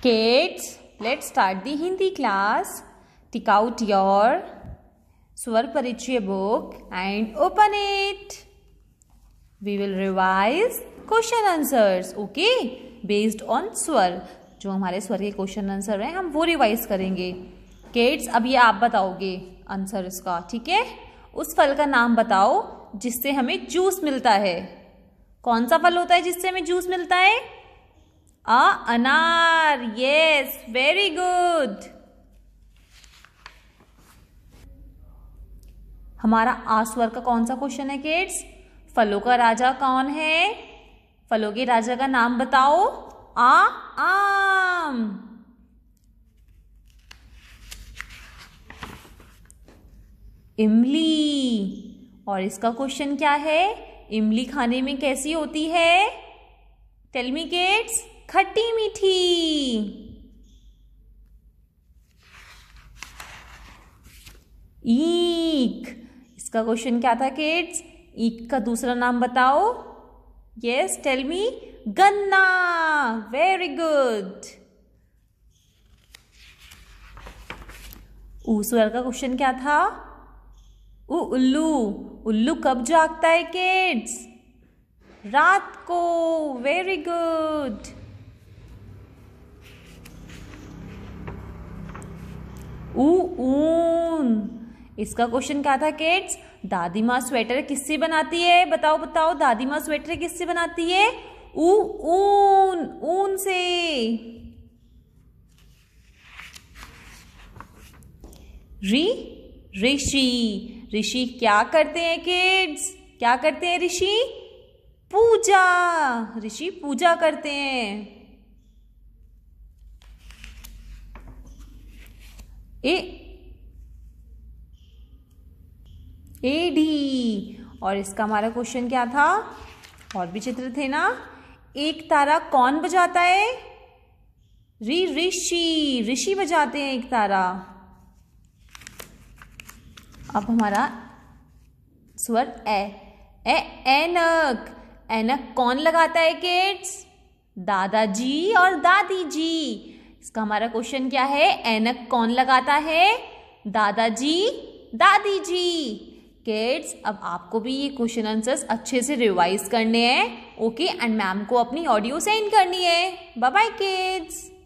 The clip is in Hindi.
Kids, let's start the Hindi class. Take out your swar Swarparichya book and open it. We will revise question answers, okay? Based on swar जो हमारे स्वर के क्वेश्चन आंसर हैं हम वो रिवाइज करेंगे किड्स अब ये आप बताओगे आंसर इसका ठीक है उस फल का नाम बताओ जिससे हमें जूस मिलता है कौन सा फल होता है जिससे हमें जूस मिलता है अ अनार यस वेरी गुड हमारा आसवर का कौन सा क्वेश्चन है किड्स फलों का राजा कौन है फलों के राजा का नाम बताओ आ आम इमली और इसका क्वेश्चन क्या है इमली खाने में कैसी होती है टेलमी किड्स खट्टी मीठी ईक इसका क्वेश्चन क्या था किड्स ईक का दूसरा नाम बताओ यस टेल मी गन्ना वेरी गुड ऊसवर का क्वेश्चन क्या था उ उल्लू उल्लू कब जागता है किड्स रात को वेरी गुड ऊ ऊन इसका क्वेश्चन क्या था किड्स दादी माँ स्वेटर किससे बनाती है बताओ बताओ दादी माँ स्वेटर किससे बनाती है ऊ ऊन ऊन से री ऋषि ऋषि क्या करते हैं किड्स क्या करते हैं ऋषि पूजा ऋषि पूजा करते हैं ए ए डी और इसका हमारा क्वेश्चन क्या था और भी चित्र थे ना एक तारा कौन बजाता है री ऋषि ऋषि बजाते हैं एक तारा अब हमारा स्वर ए ए एनक एनक कौन लगाता है किड्स दादाजी और दादी जी इसका हमारा क्वेश्चन क्या है एनक कौन लगाता है दादाजी दादी जी किड्स अब आपको भी ये क्वेश्चन आंसर्स अच्छे से रिवाइज करने हैं ओके एंड मैम को अपनी ऑडियो सेंड करनी है बाय बाय किड्स